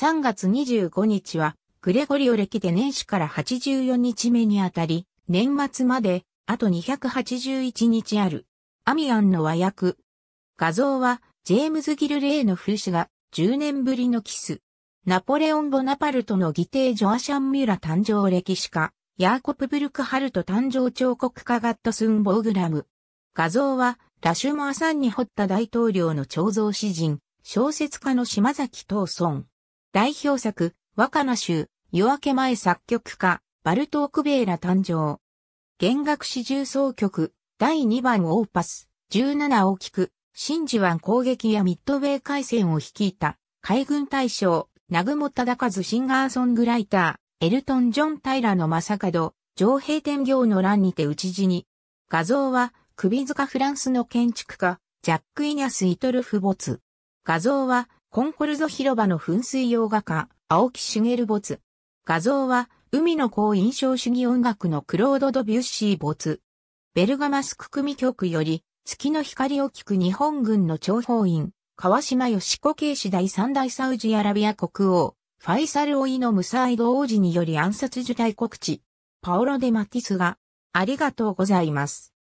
3月25日は、グレゴリオ歴で年始から84日目にあたり、年末まで、あと281日ある。アミアンの和訳。画像は、ジェームズ・ギルレイの風刺が、10年ぶりのキス。ナポレオン・ボナパルトの義弟ジョアシャン・ミュラ誕生歴史家、ヤーコプ・ブルクハルト誕生彫刻家ガットスン・ボーグラム。画像は、ラシュモアさんに彫った大統領の彫像詩人、小説家の島崎東村。代表作、若菜の集、夜明け前作曲家、バルトークベーラ誕生。弦楽四重奏曲、第2番オーパス、17大きく、真珠湾攻撃やミッドウェー海戦を率いた、海軍大将、南雲忠和シンガーソングライター、エルトン・ジョン・タイラの正門、上平天行の乱にて討ち死に。画像は、首塚フランスの建築家、ジャック・イニャス・イトル・フボツ。画像は、コンコルゾ広場の噴水洋画家、青木茂没。画像は、海の高印象主義音楽のクロード・ドビュッシー没。ベルガマスク組曲より、月の光を聞く日本軍の諜報員、川島義子警視第三代サウジアラビア国王、ファイサル・オイのムサイド王子により暗殺受胎告知。パオロ・デ・マティスが、ありがとうございます。